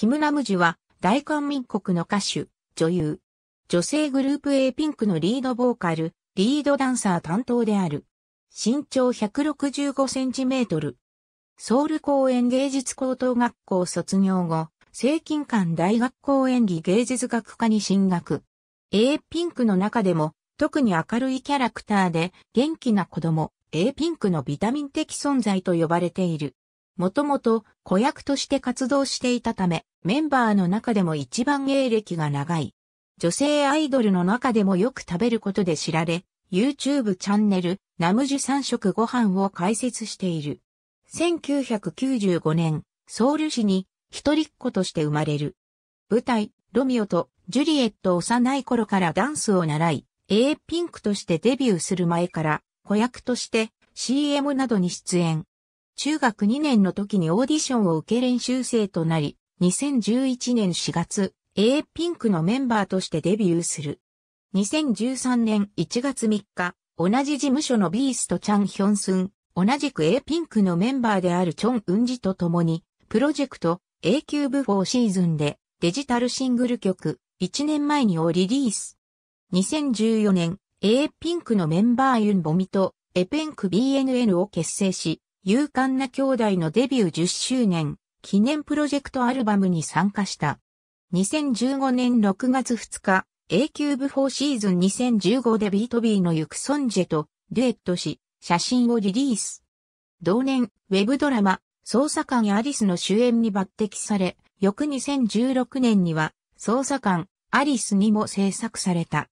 キム・ナムジュは、大韓民国の歌手、女優。女性グループ A ピンクのリードボーカル、リードダンサー担当である。身長165センチメートル。ソウル公演芸術高等学校卒業後、正金館大学公演技芸術学科に進学。A ピンクの中でも、特に明るいキャラクターで、元気な子供、A ピンクのビタミン的存在と呼ばれている。もともと子役として活動していたため、メンバーの中でも一番芸歴が長い。女性アイドルの中でもよく食べることで知られ、YouTube チャンネル、ナムジュ三食ご飯を開設している。1995年、ソウル市に一人っ子として生まれる。舞台、ロミオとジュリエット幼い頃からダンスを習い、A ピンクとしてデビューする前から、子役として CM などに出演。中学2年の時にオーディションを受け練習生となり、2011年4月、A ピンクのメンバーとしてデビューする。2013年1月3日、同じ事務所のビーストチャンヒョンスン、同じく A ピンクのメンバーであるチョン・ウンジと共に、プロジェクト A キューブ4シーズンでデジタルシングル曲1年前にをリリース。2014年、A ピンクのメンバーユンボミとエペンク BNN を結成し、勇敢な兄弟のデビュー10周年記念プロジェクトアルバムに参加した。2015年6月2日、A キ部ーブ4シーズン2015でビートビーのユクソンジェとデュエットし、写真をリリース。同年、ウェブドラマ、捜査官アリスの主演に抜擢され、翌2016年には、捜査官アリスにも制作された。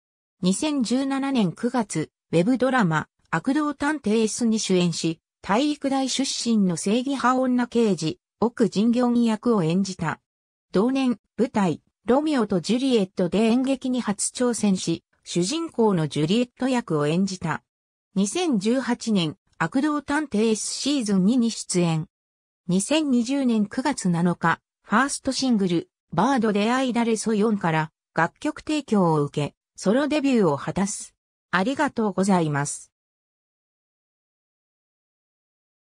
2017年9月、ウェブドラマ、悪道探偵 S に主演し、体育大出身の正義派女刑事、奥仁行役を演じた。同年、舞台、ロミオとジュリエットで演劇に初挑戦し、主人公のジュリエット役を演じた。2018年、悪道探偵 S シーズン2に出演。2020年9月7日、ファーストシングル、バードで愛ダれソ4から楽曲提供を受け、ソロデビューを果たす。ありがとうございます。